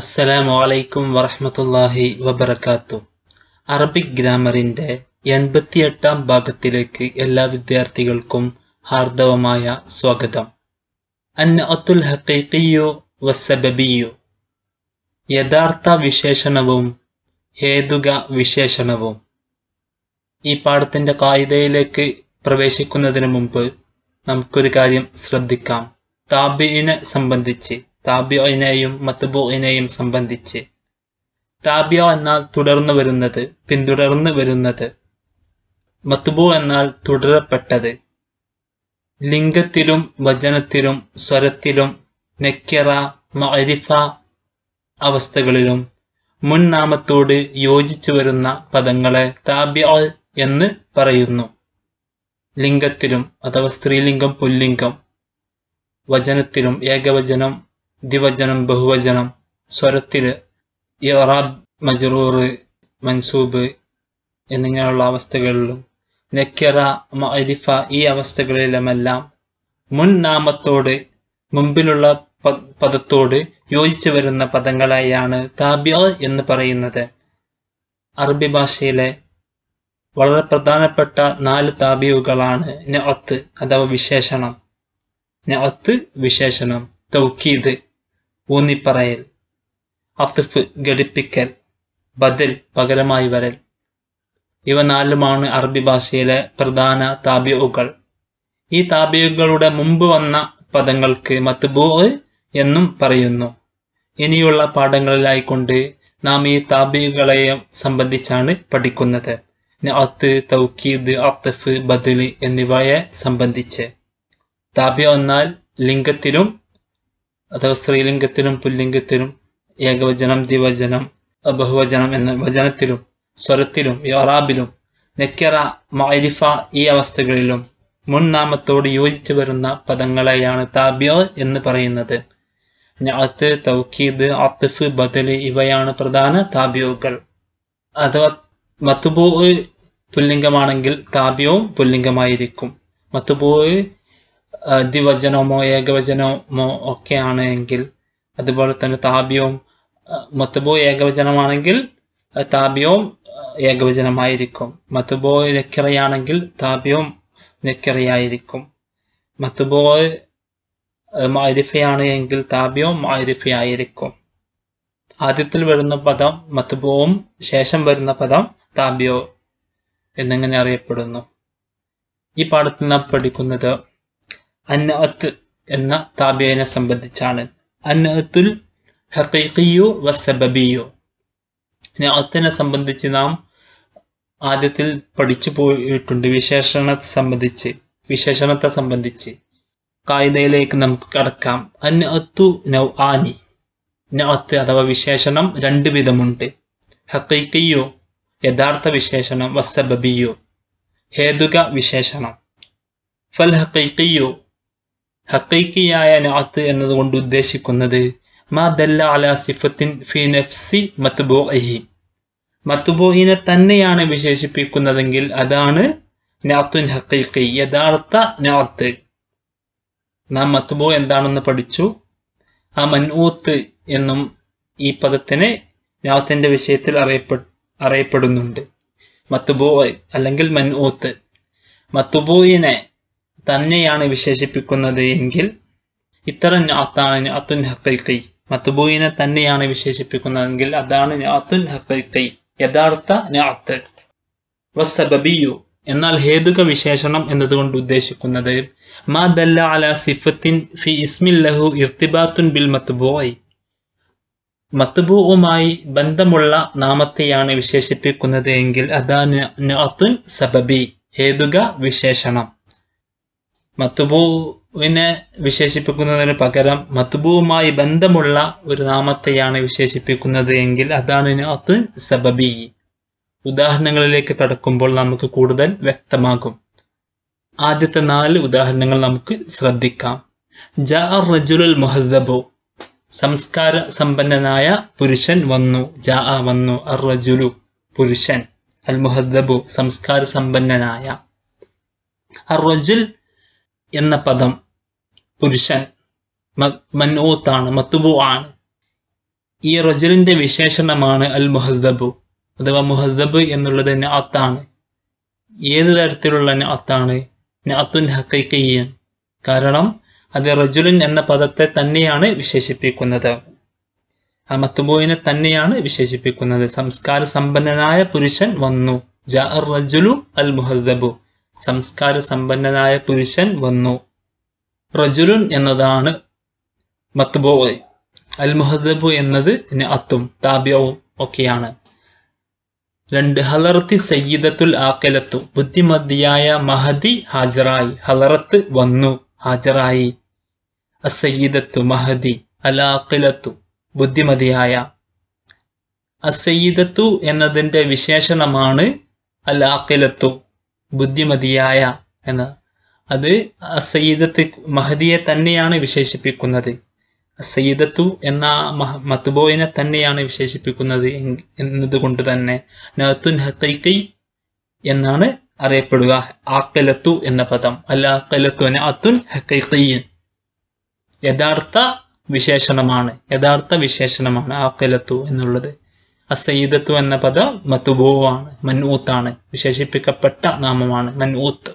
അസ്സലാമു അലൈക്കും വറഹമത്തല്ലാഹി വബർക്കാത്തു അറബിക് ഗ്രാമറിൻ്റെ എൺപത്തിയെട്ടാം ഭാഗത്തിലേക്ക് എല്ലാ വിദ്യാർത്ഥികൾക്കും ഹാർദവമായ സ്വാഗതം അത്തുൽ ഹക്കീഖിയു വസ്സബിയു യഥാർത്ഥ വിശേഷണവും ഹേതുക വിശേഷണവും ഈ പാഠത്തിൻ്റെ കായികയിലേക്ക് പ്രവേശിക്കുന്നതിന് മുമ്പ് നമുക്കൊരു കാര്യം ശ്രദ്ധിക്കാം താബിനെ സംബന്ധിച്ച് താബ്യോയിനെയും മത്തുബോയിനെയും സംബന്ധിച്ച് താബ്യോ എന്നാൽ തുടർന്നു വരുന്നത് പിന്തുടർന്ന് വരുന്നത് മത്തുബോ എന്നാൽ തുടരപ്പെട്ടത് ലിംഗത്തിലും വചനത്തിലും സ്വരത്തിലും നെക്കറ മഅരിഫ അവസ്ഥകളിലും മുൻനാമത്തോട് യോജിച്ചു വരുന്ന പദങ്ങളെ താബ്യോ എന്ന് പറയുന്നു ലിംഗത്തിലും അഥവാ സ്ത്രീലിംഗം പുല്ലിംഗം വചനത്തിലും ഏകവചനം ദിവചനം ബഹുവചനം സ്വരത്തിൽ ഇറാബ് മജറൂർ മൻസൂബ് എന്നിങ്ങനെയുള്ള അവസ്ഥകളിലും നക്കറ മഅരിഫ ഈ അവസ്ഥകളിലുമെല്ലാം മുൻ നാമത്തോട് മുമ്പിലുള്ള പദത്തോട് യോജിച്ചു വരുന്ന പദങ്ങളായാണ് താബിയ എന്ന് പറയുന്നത് അറബി ഭാഷയിലെ വളരെ പ്രധാനപ്പെട്ട നാല് താബിയുകളാണ് നഅത്ത് അഥവാ വിശേഷണം നഅത്ത് വിശേഷണം തൗക്കീദ് ഊന്നിപ്പറയൽ അസിഫ് ഘടിപ്പിക്കൽ ബദൽ പകരമായി വരൽ ഇവ നാലുമാണ് അറബി ഭാഷയിലെ പ്രധാന താബിയുകൾ ഈ താബിയുകളുടെ മുമ്പ് വന്ന പദങ്ങൾക്ക് മത്ബൂ എന്നും പറയുന്നു ഇനിയുള്ള പാഠങ്ങളിലായിക്കൊണ്ട് നാം ഈ താബികളെ സംബന്ധിച്ചാണ് പഠിക്കുന്നത് അത്ത് തൗക്കീദ് അത്തഫ് ബദൽ എന്നിവയെ സംബന്ധിച്ച് താബിയ എന്നാൽ ലിംഗത്തിലും അഥവാ സ്ത്രീലിംഗത്തിലും പുല്ലിംഗത്തിലും ഏകവചനം ദിവചനം ബഹുവചനം എന്ന വചനത്തിലും സ്വരത്തിലും യോറാബിലും നെക്കറ മൈരിഫ ഈ അവസ്ഥകളിലും മുൻനാമത്തോട് യോജിച്ചു വരുന്ന പദങ്ങളെയാണ് താബ്യോ എന്ന് പറയുന്നത് ഞാത്ത് തൗക്കീദ് അത്തിഫ് ബദല് ഇവയാണ് പ്രധാന താബ്യോകൾ അഥവാ മത്തുബോ പുല്ലിംഗമാണെങ്കിൽ താബ്യവും പുല്ലിംഗമായിരിക്കും മത്തുബോ ദിവചനമോ ഏകവചനമോ ഒക്കെയാണ് എങ്കിൽ അതുപോലെ തന്നെ താപ്യവും മത്തുബോ ഏകവചനമാണെങ്കിൽ താപ്യവും ഏകവചനമായിരിക്കും മത്തുബോ നക്കിറയാണെങ്കിൽ താപ്യവും നക്കിറയായിരിക്കും മത്തുബോ മാരിഫയാണ് എങ്കിൽ താപ്യവും മാരിഫയായിരിക്കും ആദ്യത്തിൽ വരുന്ന പദം മത്തുബോവും ശേഷം വരുന്ന പദം താപ്യോ എന്നിങ്ങനെ അറിയപ്പെടുന്നു ഈ പാഠത്തിൽ നാം പഠിക്കുന്നത് അന്നഅത്ത് എന്ന താബിയനെ സംബന്ധിച്ചാണ് അന്നഅത്തുൽ ഹക്കീഖിയു വസബബിയു അത്തിനെ സംബന്ധിച്ച് നാം ആദ്യത്തിൽ പഠിച്ചു പോയിട്ടുണ്ട് വിശേഷണത്തെ സംബന്ധിച്ച് വിശേഷണത്തെ സംബന്ധിച്ച് കായികയിലേക്ക് നമുക്ക് കടക്കാം അന്നഅത്തു നൗ ആനി നഅത്ത് അഥവാ വിശേഷണം രണ്ട് വിധമുണ്ട് ഹക്കീക്കിയോ യഥാർത്ഥ വിശേഷണം വസബബിയോ ഹേതുക വിശേഷണം ഫൽ ഹക്കീക്കിയോ ഹക്കൈക്കിയായ നാത്ത് എന്നതുകൊണ്ട് ഉദ്ദേശിക്കുന്നത് മാ ദല്ല സിഫത്തിൻ ഫി നഫ്സി മത്ബോഹി മത്തുബോഹിനെ തന്നെയാണ് വിശേഷിപ്പിക്കുന്നതെങ്കിൽ അതാണ് നാത്തുൻ ഹക്കൈക്കി യഥാർത്ഥ നാത്ത് നാം മത്തുബോ എന്താണെന്ന് പഠിച്ചു ആ മൻഊത്ത് എന്നും ഈ പദത്തിന് നാത്തിൻ്റെ വിഷയത്തിൽ അറിയപ്പെ അറിയപ്പെടുന്നുണ്ട് മത്തുബോ അല്ലെങ്കിൽ മൻഊത്ത് മത്തുബോയിനെ തന്നെയാണ് വിശേഷിപ്പിക്കുന്നത് എങ്കിൽ ഇത്തരം ഞാത്താണ് ഞാത്തുൻ ഹക്കൈക്കൈ മത്തുബൂയിനെ തന്നെയാണ് വിശേഷിപ്പിക്കുന്നതെങ്കിൽ അതാണ് ഞാത്തുൻ ഹക്കൈക്കൈ യഥാർത്ഥ ഞാത്ത് വസബിയു എന്നാൽ ഹേതുക വിശേഷണം എന്നതുകൊണ്ട് ഉദ്ദേശിക്കുന്നത് മാ ദല്ല അല സിഫത്തിൻ ഫി ഇസ്മിൻ ലഹു ഇർത്തിബാത്തുൻ ബിൽ മത്തുബോയ് മത്തുബൂവുമായി ബന്ധമുള്ള നാമത്തെയാണ് വിശേഷിപ്പിക്കുന്നത് എങ്കിൽ അതാണ് സബബി ഹേതുക വിശേഷണം മത്തുബുവിനെ വിശേഷിപ്പിക്കുന്നതിന് പകരം മത്തുബുവുമായി ബന്ധമുള്ള ഒരു നാമത്തെയാണ് വിശേഷിപ്പിക്കുന്നത് എങ്കിൽ അതാണ് അത് സബബി ഉദാഹരണങ്ങളിലേക്ക് കടക്കുമ്പോൾ നമുക്ക് കൂടുതൽ വ്യക്തമാകും ആദ്യത്തെ നാല് ഉദാഹരണങ്ങൾ നമുക്ക് ശ്രദ്ധിക്കാം ജാ റജുലുൽ മുഹദ്ദബു സംസ്കാര സമ്പന്നനായ പുരുഷൻ വന്നു ജാ വന്നു അർ റജുലു പുരുഷൻ അൽ മുഹദ്ദബു സംസ്കാര സമ്പന്നനായ അർ റജുൽ എന്ന പദം പുരുഷൻ മൻഊത്താണ് മത്തുബു ആണ് ഈ റജലിന്റെ വിശേഷണമാണ് അൽ മുഹദബു അഥവാ മുഹദബ് എന്നുള്ളത് അത്താണ് ഏത് തരത്തിലുള്ള അത്താണ് അത്തുൻ ഹക്കൈക്കയ്യൻ കാരണം അത് റജുലിൻ എന്ന പദത്തെ തന്നെയാണ് വിശേഷിപ്പിക്കുന്നത് ആ മത്തുബുവിനെ തന്നെയാണ് വിശേഷിപ്പിക്കുന്നത് സംസ്കാര സമ്പന്നനായ പുരുഷൻ വന്നു ജാ റജുലു അൽ മുഹദബു സംസ്കാര സമ്പന്നനായ പുരുഷൻ വന്നു റജുലുൻ എന്നതാണ് മത്ബോയ് അൽ മുഹദബു എന്നത് അത്തും താബ്യവും ഒക്കെയാണ് രണ്ട് ഹലറത്തി സയ്യിദത്തുൽ ആക്കലത്തു ബുദ്ധിമതിയായ മഹദി ഹാജറായി ഹലറത്ത് വന്നു ഹാജറായി അസയ്യിദത്തു മഹദി അൽ ബുദ്ധിമതിയായ അസയ്യിദത്തു എന്നതിൻ്റെ വിശേഷണമാണ് അൽ ബുദ്ധിമതിയായ എന്ന് അത് സയ്യിദത്ത് മഹദിയെ തന്നെയാണ് വിശേഷിപ്പിക്കുന്നത് സയ്യിദത്തു എന്ന മത്തുബോയിനെ തന്നെയാണ് വിശേഷിപ്പിക്കുന്നത് എന്നതുകൊണ്ട് തന്നെ നഹത്തുൻ ഹൈക്കൈ എന്നാണ് അറിയപ്പെടുക ആക്കലത്തു എന്ന പദം അല്ല ആക്കലത്തു അത്തുൻ ഹൈക്കൈ യഥാർത്ഥ വിശേഷണമാണ് യഥാർത്ഥ വിശേഷണമാണ് ആക്കലത്തു എന്നുള്ളത് അസയ്യിദത്തു എന്ന പദം മത്തുബോവാണ് മൻഊത്താണ് വിശേഷിപ്പിക്കപ്പെട്ട നാമമാണ് മൻഊത്ത്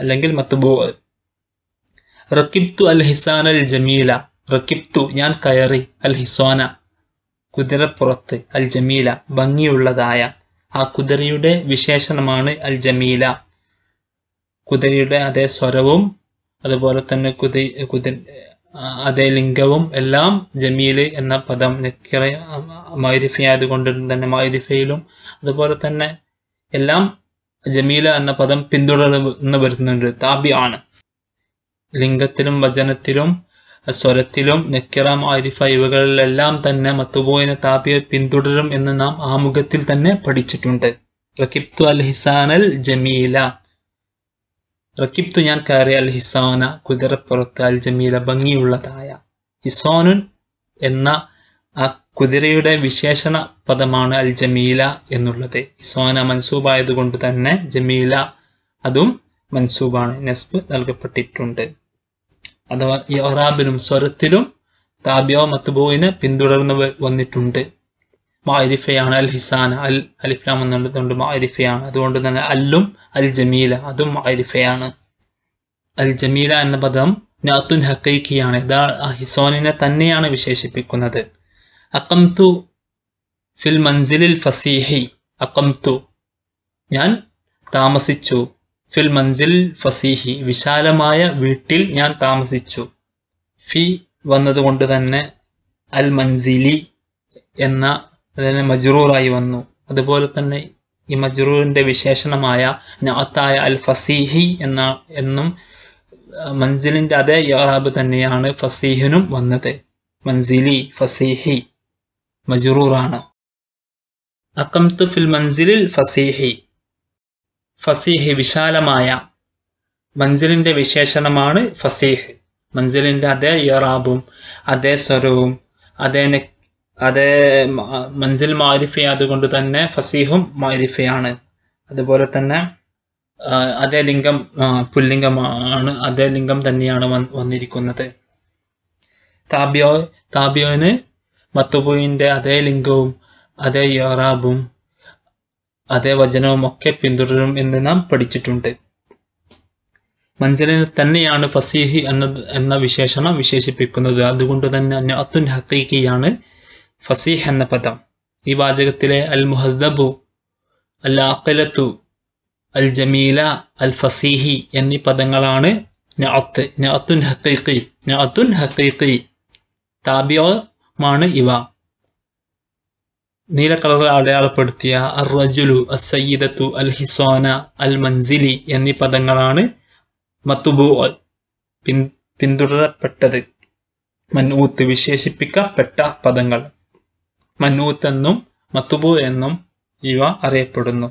അല്ലെങ്കിൽ മത്തുബോവ് റക്കിബ്തു അൽ ഹിസാൻ അൽ ജമീല റക്കിബ്തു ഞാൻ കയറി അൽ ഹിസോന കുതിരപ്പുറത്ത് അൽ ജമീല ഭംഗിയുള്ളതായ ആ കുതിരയുടെ വിശേഷണമാണ് അൽ ജമീല കുതിരയുടെ അതേ സ്വരവും അതുപോലെ തന്നെ കുതി കുതിര അതേ ലിംഗവും എല്ലാം ജമീല് എന്ന പദം നക്കിറ മൈരിഫ ആയതുകൊണ്ട് തന്നെ മൈരിഫയിലും അതുപോലെ തന്നെ എല്ലാം ജമീല എന്ന പദം പിന്തുടർന്ന് വരുന്നുണ്ട് താബി ആണ് ലിംഗത്തിലും വചനത്തിലും സ്വരത്തിലും നക്കിറ മാരിഫ ഇവകളിലെല്ലാം തന്നെ മത്തുബോയിനെ താപിയെ പിന്തുടരും എന്ന് നാം ആമുഖത്തിൽ തന്നെ പഠിച്ചിട്ടുണ്ട് റക്കിബ്തു അൽ ഹിസാനൽ ജമീല റക്കിപ്തു ഞാൻ കയറിയാൽ ഹിസാന കുതിരപ്പുറത്താൽ ജമീല ഭംഗിയുള്ളതായ ഹിസോനുൻ എന്ന ആ കുതിരയുടെ വിശേഷണ പദമാണ് അൽ ജമീല എന്നുള്ളത് ഹിസോന മൻസൂബായതുകൊണ്ട് തന്നെ ജമീല അതും മൻസൂബാണ് നെസ്ബ് നൽകപ്പെട്ടിട്ടുണ്ട് അഥവാ ഈ ഒറാബിലും സ്വരത്തിലും താബ്യോ മത്തുബോവിനെ പിന്തുടർന്ന് വന്നിട്ടുണ്ട് മാരിഫയാണ് അൽ ഹിസാൻ അൽ അലിഫ്ലാം എന്നുള്ളതുകൊണ്ട് മാരിഫയാണ് അതുകൊണ്ട് തന്നെ അല്ലും അൽ ജമീല അതും മാരിഫയാണ് അൽ ജമീല എന്ന പദം നാത്തുൻ ഹക്കൈക്കിയാണ് ഇതാ ഹിസോനിനെ തന്നെയാണ് വിശേഷിപ്പിക്കുന്നത് അക്കംതു ഫിൽ മൻസിലിൽ ഫസീഹി അക്കംതു ഞാൻ താമസിച്ചു ഫിൽ മൻസിൽ ഫസീഹി വിശാലമായ വീട്ടിൽ ഞാൻ താമസിച്ചു ഫി വന്നതുകൊണ്ട് തന്നെ അൽ മൻസിലി എന്ന അതിനെ മജ്റൂറായി വന്നു അതുപോലെ തന്നെ ഈ മജ്റൂറിൻ്റെ വിശേഷണമായ നഅത്തായ അൽ ഫസീഹി എന്ന എന്നും മൻസിലിൻ്റെ അതേ ഇറാബ് തന്നെയാണ് ഫസീഹിനും വന്നത് മൻസിലി ഫസീഹി മജ്റൂറാണ് അക്കംതു ഫിൽ മൻസിലിൽ ഫസീഹി ഫസീഹി വിശാലമായ മൻസിലിൻ്റെ വിശേഷണമാണ് ഫസീഹ് മൻസിലിൻ്റെ അതേ ഇറാബും അതേ സ്വരവും അതേ അതെ മൻസിൽ മാരിഫയാതുകൊണ്ട് തന്നെ ഫസീഹും മാരിഫയാണ് അതുപോലെ തന്നെ അതേ ലിംഗം പുല്ലിംഗമാണ് അതേ ലിംഗം തന്നെയാണ് വന്നിരിക്കുന്നത് താബിയോ താബിയോന് മത്തുപൂവിൻ്റെ അതേ ലിംഗവും അതേ യോറാബും അതേ വചനവും ഒക്കെ പിന്തുടരും എന്ന് നാം പഠിച്ചിട്ടുണ്ട് മഞ്ചലിനെ തന്നെയാണ് ഫസീഹി എന്ന എന്ന വിശേഷണം വിശേഷിപ്പിക്കുന്നത് അതുകൊണ്ട് തന്നെ അത്തുൻ ഹക്കീക്കിയാണ് ഫസീഹ് എന്ന പദം ഈ വാചകത്തിലെ അൽ മുഹദ്ദബു അൽ ആക്കലത്തു അൽ ജമീല അൽ ഫസീഹി എന്നീ പദങ്ങളാണ് നഅത്ത് നഅത്തുൻ ഹക്കീഖി നഅത്തുൻ ഹക്കീഖി താബിയമാണ് ഇവ നീല കളറിൽ അടയാളപ്പെടുത്തിയ അർ റജുലു അസ് സയ്യിദത്തു അൽ ഹിസോന അൽ മൻസിലി എന്നീ പദങ്ങളാണ് മത്തുബു പിൻ മൻ ഊത്ത് വിശേഷിപ്പിക്കപ്പെട്ട പദങ്ങൾ മനൂത്ത് എന്നും മത്തുബു എന്നും ഇവ അറിയപ്പെടുന്നു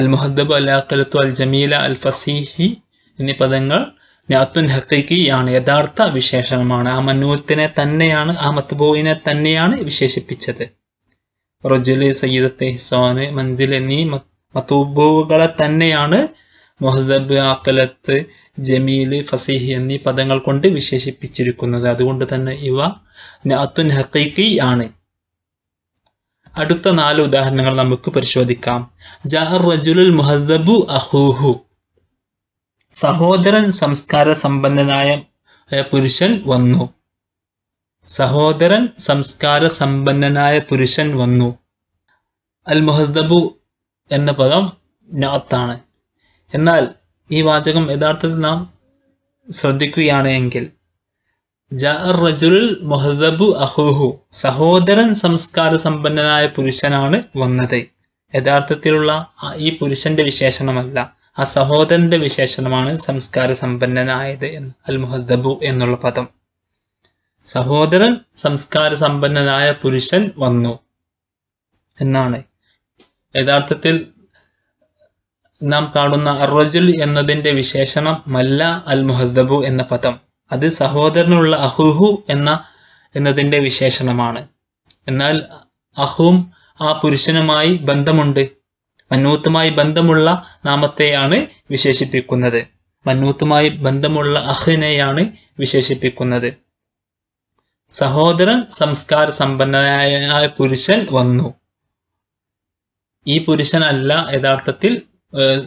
അൽ മുഹദ്ദബ് അൽ അക്കലത്തു അൽ ജമീല അൽ ഫസീഹി എന്നീ പദങ്ങൾ നാത്തുൻ ആണ് യഥാർത്ഥ വിശേഷണമാണ് ആ മനൂത്തിനെ തന്നെയാണ് ആ മത്തുബുവിനെ തന്നെയാണ് വിശേഷിപ്പിച്ചത് റൊജുല് സയ്യിദത്തെ ഹിസോന് മൻസിൽ എന്നീ മത്തുബുകളെ തന്നെയാണ് മുഹദബ് ആക്കലത്ത് ജമീല് ഫസീഹ് എന്നീ പദങ്ങൾ കൊണ്ട് വിശേഷിപ്പിച്ചിരിക്കുന്നത് അതുകൊണ്ട് തന്നെ ഇവ നഅത്തുൻ ഹക്കീക്കി ആണ് അടുത്ത നാല് ഉദാഹരണങ്ങൾ നമുക്ക് പരിശോധിക്കാം ജഹർ റജുലുൽ മുഹദ്ദബു അഹൂഹു സഹോദരൻ സംസ്കാര സമ്പന്നനായ പുരുഷൻ വന്നു സഹോദരൻ സംസ്കാര സമ്പന്നനായ പുരുഷൻ വന്നു അൽ മുഹദ്ദബു എന്ന പദം നാത്താണ് എന്നാൽ ഈ വാചകം യഥാർത്ഥത്തിൽ നാം ശ്രദ്ധിക്കുകയാണ് എങ്കിൽ അഹുഹു സഹോദരൻ സംസ്കാര സമ്പന്നനായ പുരുഷനാണ് വന്നത് യഥാർത്ഥത്തിലുള്ള ഈ പുരുഷന്റെ വിശേഷണമല്ല ആ സഹോദരന്റെ വിശേഷണമാണ് സംസ്കാര സമ്പന്നനായത് എന്ന് അൽ മുഹദ്ദബു എന്നുള്ള പദം സഹോദരൻ സംസ്കാര സമ്പന്നനായ പുരുഷൻ വന്നു എന്നാണ് യഥാർത്ഥത്തിൽ നാം കാണുന്ന അറുജുൽ എന്നതിന്റെ വിശേഷണം മല്ല അൽ മുഹദ്ദബു എന്ന പദം അത് സഹോദരനുള്ള അഹുഹു എന്ന എന്നതിന്റെ വിശേഷണമാണ് എന്നാൽ അഹും ആ പുരുഷനുമായി ബന്ധമുണ്ട് മന്നൂത്തുമായി ബന്ധമുള്ള നാമത്തെയാണ് വിശേഷിപ്പിക്കുന്നത് മന്നൂത്തുമായി ബന്ധമുള്ള അഹിനെയാണ് വിശേഷിപ്പിക്കുന്നത് സഹോദരൻ സംസ്കാര സമ്പന്നനായ പുരുഷൻ വന്നു ഈ പുരുഷനല്ല യഥാർത്ഥത്തിൽ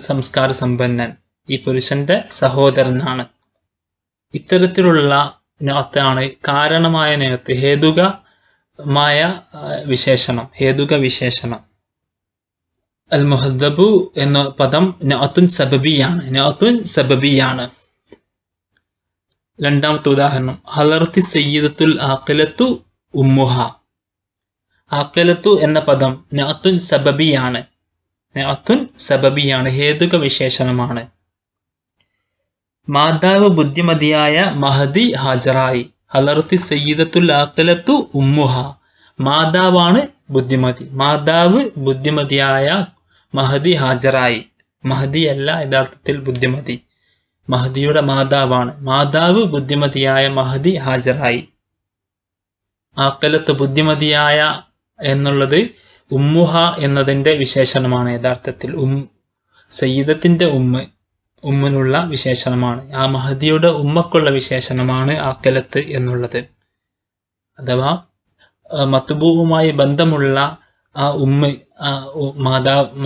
സംസ്കാര സമ്പന്നൻ ഈ പുരുഷന്റെ സഹോദരനാണ് ഇത്തരത്തിലുള്ള നോത്താണ് കാരണമായ നേരത്തെ ഹേതുകമായ വിശേഷണം ഹേതുക വിശേഷണം അൽ മുഹദ്ദബു എന്ന പദം നോത്തുൻ സബബിയാണ് നോത്തുൻ സബബിയാണ് രണ്ടാമത്തെ ഉദാഹരണം ഹലർത്തി സയ്യിദത്തുൽ ആക്കലത്തു ഉമ്മുഹ ആക്കലത്തു എന്ന പദം നോത്തുൻ സബബിയാണ് നെഅത്തുൻ സബബിയാണ് ഹേതുക വിശേഷണമാണ് മാതാവ് ബുദ്ധിമതിയായ മഹദി ഹജറായി ഹലർത്തി സയ്യിദത്തുൽ ആക്കലത്തു ഉമ്മുഹ മാതാവാണ് ബുദ്ധിമതി മാതാവ് ബുദ്ധിമതിയായ മഹദി ഹാജറായി മഹദി അല്ല യഥാർത്ഥത്തിൽ ബുദ്ധിമതി മഹദിയുടെ മാതാവാണ് മാതാവ് ബുദ്ധിമതിയായ മഹദി ഹാജറായി ആക്കലത്ത് ബുദ്ധിമതിയായ എന്നുള്ളത് ഉമ്മുഹ എന്നതിൻ്റെ വിശേഷണമാണ് യഥാർത്ഥത്തിൽ ഉം സയ്യിദത്തിൻ്റെ ഉമ്മ ഉമ്മിനുള്ള വിശേഷണമാണ് ആ മഹദിയുടെ ഉമ്മക്കുള്ള വിശേഷണമാണ് ആക്കലത്ത് എന്നുള്ളത് അഥവാ മത്തുബൂവുമായി ബന്ധമുള്ള ആ ഉമ്മ ആ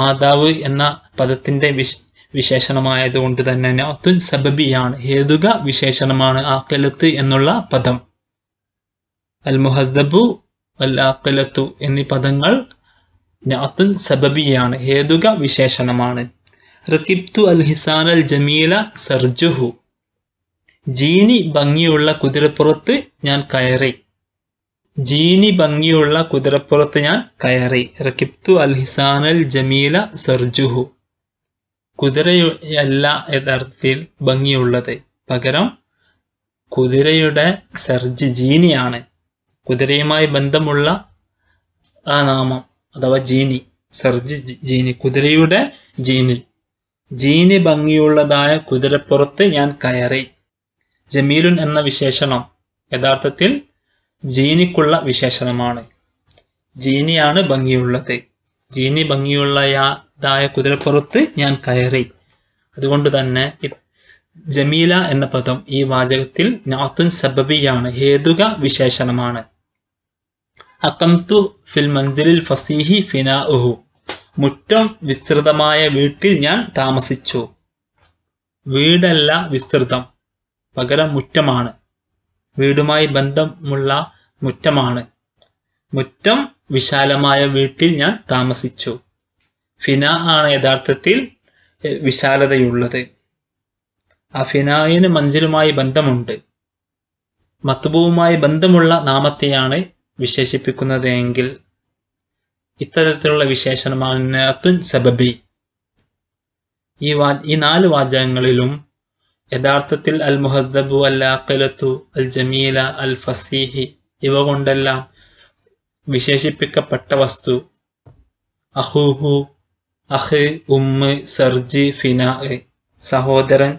മാതാവ് എന്ന പദത്തിൻ്റെ വിശേഷണമായത് വിശേഷണമായതുകൊണ്ട് തന്നെ അത്തുൻ സബബിയാണ് ഹേതുക വിശേഷണമാണ് ആക്കലത്ത് എന്നുള്ള പദം അൽ മുഹദ്ദബു അൽ ആക്കലത്തു എന്നീ പദങ്ങൾ നാത്ത് സബബിയാണ് ഹേതുക വിശേഷണമാണ് റക്കിബ്തു അൽ ഹിസാൻ അൽ ജമീല സർജുഹു ജീനി ഭംഗിയുള്ള കുതിരപ്പുറത്ത് ഞാൻ കയറി ജീനി ഭംഗിയുള്ള കുതിരപ്പുറത്ത് ഞാൻ കയറി റക്കിബ്തു അൽ ഹിസാൻ അൽ ജമീല സർജുഹു കുതിരയല്ല യഥാർത്ഥത്തിൽ ഭംഗിയുള്ളത് പകരം കുതിരയുടെ സർജ് ജീനിയാണ് കുതിരയുമായി ബന്ധമുള്ള ആ നാമം അഥവാ ജീനി സർജ് ജീനി കുതിരയുടെ ജീനി ജീനി ഭംഗിയുള്ളതായ കുതിരപ്പുറത്ത് ഞാൻ കയറി ജമീലുൻ എന്ന വിശേഷണം യഥാർത്ഥത്തിൽ ജീനിക്കുള്ള വിശേഷണമാണ് ജീനിയാണ് ഭംഗിയുള്ളത് ജീനി ഭംഗിയുള്ളതായ കുതിരപ്പുറത്ത് ഞാൻ കയറി അതുകൊണ്ട് തന്നെ ജമീല എന്ന പദം ഈ വാചകത്തിൽ നാത്തുൻ സബബിയാണ് ഹേതുക വിശേഷണമാണ് അക്കംതു ഫിൽ മഞ്ജുലിൽ ഫസീഹി ഉഹു മുറ്റം വിസ്തൃതമായ വീട്ടിൽ ഞാൻ താമസിച്ചു വീടല്ല വിസ്തൃതം പകരം മുറ്റമാണ് വീടുമായി ബന്ധമുള്ള മുറ്റമാണ് മുറ്റം വിശാലമായ വീട്ടിൽ ഞാൻ താമസിച്ചു ഫിന ആണ് യഥാർത്ഥത്തിൽ വിശാലതയുള്ളത് ആ ഫിനായിന് മഞ്ചിലുമായി ബന്ധമുണ്ട് മത്തുബുവുമായി ബന്ധമുള്ള നാമത്തെയാണ് വിശേഷിപ്പിക്കുന്നത് എങ്കിൽ ഇത്തരത്തിലുള്ള വിശേഷണമാണ് അത്തുൻ സബബി ഈ വാ ഈ നാല് വാചകങ്ങളിലും യഥാർത്ഥത്തിൽ അൽ മുഹദ്ദബു അൽ അക്കലത്തു അൽ ജമീല അൽ ഫസീഹി ഇവ കൊണ്ടെല്ലാം വിശേഷിപ്പിക്കപ്പെട്ട വസ്തു അഹുഹു അഹ് ഉമ്മ് സർജി ഫിന സഹോദരൻ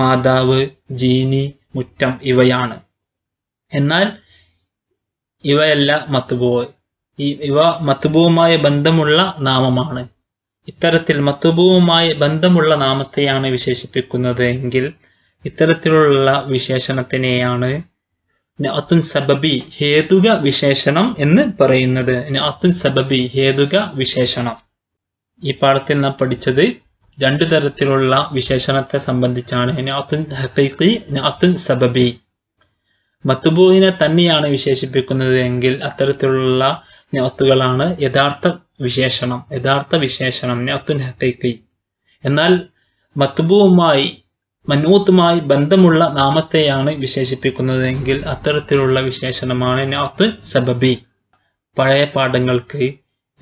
മാതാവ് ജീനി മുറ്റം ഇവയാണ് എന്നാൽ ഇവയല്ല മത്തുബൂ ഇവ മത്തുബൂവുമായ ബന്ധമുള്ള നാമമാണ് ഇത്തരത്തിൽ മത്തുബൂവുമായി ബന്ധമുള്ള നാമത്തെയാണ് വിശേഷിപ്പിക്കുന്നത് എങ്കിൽ ഇത്തരത്തിലുള്ള വിശേഷണത്തിനെയാണ് നഅത്തുൻ സബബി ഹേതുക വിശേഷണം എന്ന് പറയുന്നത് നഅത്തുൻ സബബി ഹേതുക വിശേഷണം ഈ പാഠത്തിൽ നാം പഠിച്ചത് രണ്ടു തരത്തിലുള്ള വിശേഷണത്തെ സംബന്ധിച്ചാണ് നഅത്തുൻ ഹഖീഖി നഅത്തുൻ സബബി മത്തുബൂഹിനെ തന്നെയാണ് വിശേഷിപ്പിക്കുന്നത് എങ്കിൽ അത്തരത്തിലുള്ള നൊത്തുകളാണ് യഥാർത്ഥ വിശേഷണം യഥാർത്ഥ വിശേഷണം നൊത്തുൻ ഹത്തൈക്കി എന്നാൽ മത്തുബുവുമായി മനൂത്തുമായി ബന്ധമുള്ള നാമത്തെയാണ് വിശേഷിപ്പിക്കുന്നത് എങ്കിൽ അത്തരത്തിലുള്ള വിശേഷണമാണ് നൊത്തുൻ സബബി പഴയ പാഠങ്ങൾക്ക്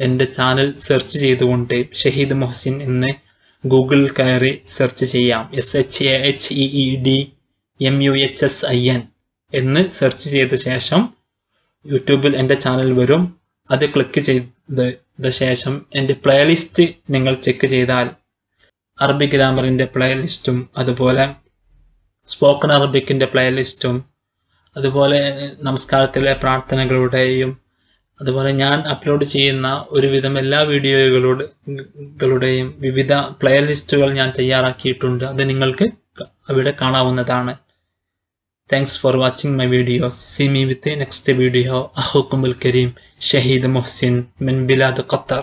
എൻ്റെ ചാനൽ സെർച്ച് ചെയ്തുകൊണ്ട് ഷഹീദ് മൊഹസിൻ എന്ന് ഗൂഗിൾ കയറി സെർച്ച് ചെയ്യാം S H A H E D M U H S I N എന്ന് സെർച്ച് ചെയ്ത ശേഷം യൂട്യൂബിൽ എൻ്റെ ചാനൽ വരും അത് ക്ലിക്ക് ചെയ്ത ശേഷം എൻ്റെ പ്ലേലിസ്റ്റ് നിങ്ങൾ ചെക്ക് ചെയ്താൽ അറബി ഗ്രാമറിൻ്റെ പ്ലേലിസ്റ്റും അതുപോലെ സ്പോക്കൺ അറബിക്കിൻ്റെ പ്ലേലിസ്റ്റും അതുപോലെ നമസ്കാരത്തിലെ പ്രാർത്ഥനകളുടെയും അതുപോലെ ഞാൻ അപ്ലോഡ് ചെയ്യുന്ന ഒരുവിധം എല്ലാ വീഡിയോകളുടെയും വിവിധ പ്ലേലിസ്റ്റുകൾ ഞാൻ തയ്യാറാക്കിയിട്ടുണ്ട് അത് നിങ്ങൾക്ക് അവിടെ കാണാവുന്നതാണ് Thanks for watching my videos. See me with the next video. Ahukum al-Kareem, Shaheed Mohsin, Min Bilad Qatar.